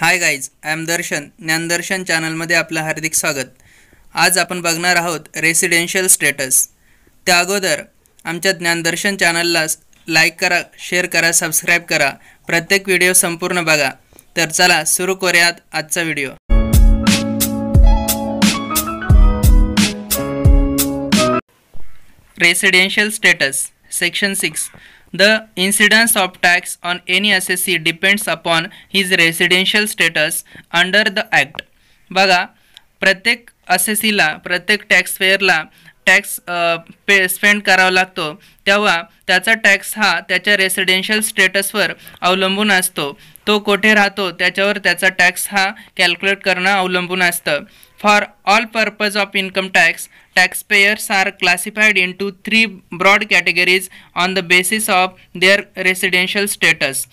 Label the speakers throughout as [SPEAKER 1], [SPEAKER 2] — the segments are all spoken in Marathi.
[SPEAKER 1] High guys I am Darshan Gyandarshan चॅनलमध्ये आपलं हार्दिक स्वागत आज आपण बघणार आहोत रेसिडेन्शियल स्टेटस त्या अगोदर आमच्या ज्ञानदर्शन चॅनलला लाईक करा शेअर करा सबस्क्राईब करा प्रत्येक व्हिडिओ संपूर्ण बघा तर चला सुरू करूयात आजचा video residential status section six The incidence of tax on any SSC depends upon his residential status under the Act. बघा प्रत्येक असेसीला प्रत्येक टॅक्स फेअरला टॅक्स पे स्पेंड करावा लागतो तेव्हा त्याचा टॅक्स हा त्याच्या रेसिडेन्शियल स्टेटसवर अवलंबून असतो तो कोठे राहतो त्याच्यावर त्याचा टॅक्स हा कॅल्क्युलेट करणं अवलंबून असतं for all purpose of income tax tax, are classified in two three broad categories on the basis of their residential status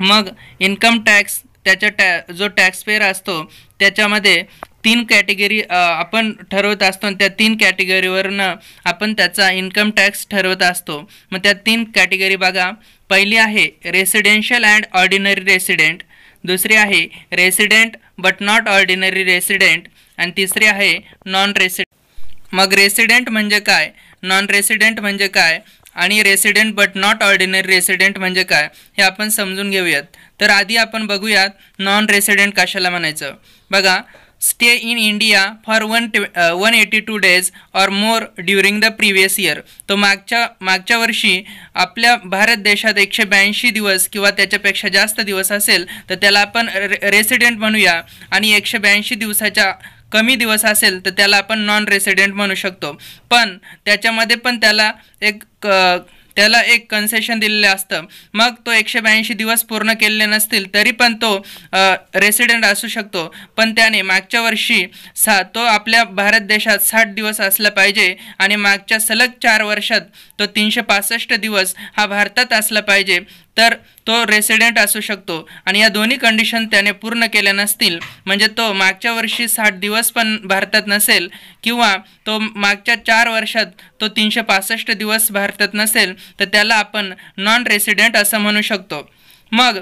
[SPEAKER 1] मग इन्कम टॅक्स त्याच्या टॅ जो टॅक्सपेअर असतो त्याच्यामध्ये तीन कॅटेगरी आपण ठरवत असतो आणि त्या तीन कॅटेगरीवरनं आपण त्याचा इन्कम टॅक्स ठरवत असतो मग त्या तीन कॅटेगरी बघा पहिली आहे रेसिडेन्शियल अँड ऑर्डिनरी रेसिडेंट दुसरी आहे resident but not ordinary resident आणि तिसरी आहे नॉन रेसिडेंट मग रेसिडेंट म्हणजे काय नॉन रेसिडेंट म्हणजे काय आणि resident but not ordinary resident म्हणजे काय हे आपण समजून घेऊयात तर आधी आपण बघूयात नॉन रेसिडेंट कशाला म्हणायचं बघा stay in India for one ट्वे one eighty two days or more during the previous year तो मागच्या मागच्या वर्षी आपल्या भारत देशात एकशे ब्याऐंशी दिवस किंवा त्याच्यापेक्षा जास्त दिवस असेल तर त्याला आपण रे रेसिडेंट म्हणूया आणि एकशे ब्याऐंशी दिवसाच्या कमी दिवस असेल तर त्याला आपण नॉन रेसिडेंट म्हणू शकतो पण त्याच्यामध्ये पण त्याला एक त्याला एक कन्सेशन दिलेलं असतं मग तो एकशे ब्याऐंशी दिवस पूर्ण केलेले नसतील तरी पण तो रेसिडेंट असू शकतो पण त्याने मागच्या वर्षी सा तो आपल्या भारत देशात साठ दिवस असला पाहिजे आणि मागच्या सलग चार वर्षात तो तीनशे पासष्ट दिवस हा भारतात असला पाहिजे तर तो रेसिडेंट असू शकतो आणि या दोन्ही कंडिशन त्याने पूर्ण केल्या नसतील म्हणजे तो मागच्या वर्षी साठ दिवस पण भारतात नसेल किंवा तो मागच्या चार वर्षात तो तीनशे पासष्ट दिवस भारतात नसेल तर त्याला आपण नॉन रेसिडेंट असं म्हणू शकतो मग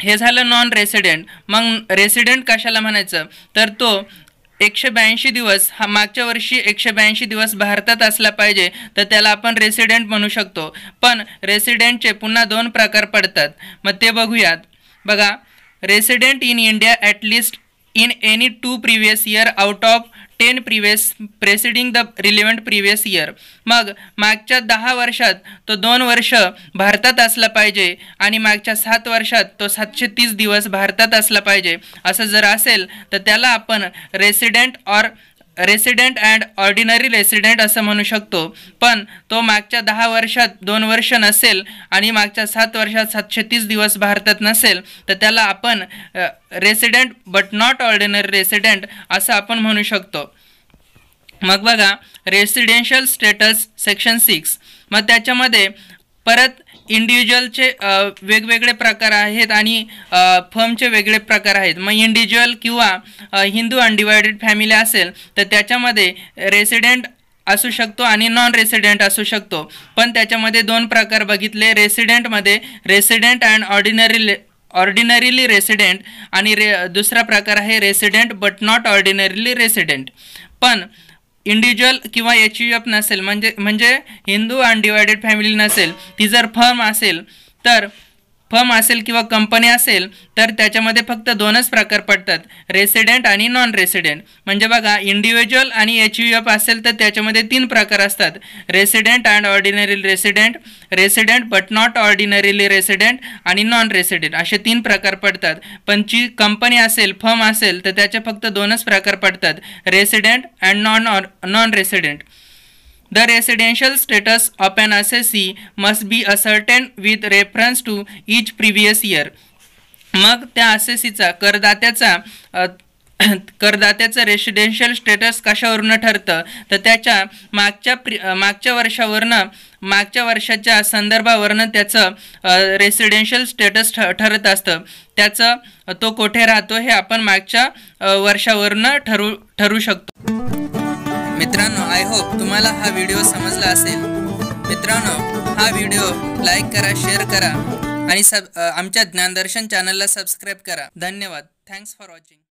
[SPEAKER 1] हे झालं नॉन रेसिडेंट मग रेसिडेंट कशाला म्हणायचं तर तो एकशे ब्याऐंशी दिवस हा मागच्या वर्षी एकशे ब्याऐंशी दिवस भारतात असला पाहिजे तर त्याला आपण रेसिडेंट म्हणू शकतो पण रेसिडेंटचे पुन्हा दोन प्रकार पडतात मग ते बघूयात बघा resident in India at least in any two previous year out of ten previous preceding the relevant previous year मग मागच्या दहा वर्षात तो दोन वर्ष भारतात असला पाहिजे आणि मागच्या सात वर्षात तो सातशे तीस दिवस भारतात असला पाहिजे असं जर असेल तर त्याला आपण resident or resident and ordinary resident असं म्हणू शकतो पण तो मागच्या दहा वर्षात दोन वर्ष नसेल आणि मागच्या सात वर्षात सातशे तीस दिवस भारतात नसेल तर त्याला आपण resident but not ordinary resident असं आपण म्हणू शकतो मग बघा रेसिडेन्शियल स्टेटस सेक्शन सिक्स मग त्याच्यामध्ये परत इंडिव्हिज्युअलचे वेगवेगळे प्रकार आहेत आणि फर्मचे वेगळे प्रकार आहेत मग इंडिव्हिज्युअल किंवा हिंदू अनडिवायडेड फॅमिली असेल तर त्याच्यामध्ये रेसिडेंट असू शकतो आणि नॉन रेसिडेंट असू शकतो पण त्याच्यामध्ये दोन प्रकार बघितले रेसिडेंटमध्ये resident and ordinary ordinarily resident आणि रे दुसरा प्रकार आहे resident but not ordinarily resident पण इंडिव्हिज्युअल किंवा एच यू एफ नसेल म्हणजे म्हणजे हिंदू अनडिवायडेड फॅमिली नसेल ती जर फर्म असेल तर फर्म असेल किंवा कंपनी असेल तर त्याच्यामध्ये फक्त दोनच प्रकार पडतात रेसिडेंट आणि नॉन रेसिडेंट म्हणजे बघा इंडिव्हिज्युअल आणि एच यू एफ असेल तर त्याच्यामध्ये तीन प्रकार असतात resident and ordinary resident resident but not ordinarily resident आणि नॉन रेसिडेंट असे तीन प्रकार पडतात पण जी कंपनी असेल फर्म असेल तर त्याचे फक्त दोनच प्रकार पडतात resident and non non resident the residential status of an assessee must be ascertained with reference to each previous year मग त्या असेसीचा करदात्याचा करदात्याचं रेसिडेन्शियल स्टेटस कशावरून ठरतं तर त्याच्या मागच्या प्रि मागच्या वर्षावरनं मागच्या वर्षाच्या संदर्भावरनं त्याचं रेसिडेन्शियल स्टेटस ठ ठरत असतं त्याचं तो कोठे राहतो हे आपण मागच्या वर्षावरनं ठरू ठरू शकतो मित्रांनो आय होप तुम्हाला हा व्हिडिओ समजला असेल मित्रांनो हा व्हिडिओ लाईक करा शेअर करा आणि सब आमच्या ज्ञानदर्शन चॅनलला सबस्क्राईब करा धन्यवाद थँक्स फॉर वॉचिंग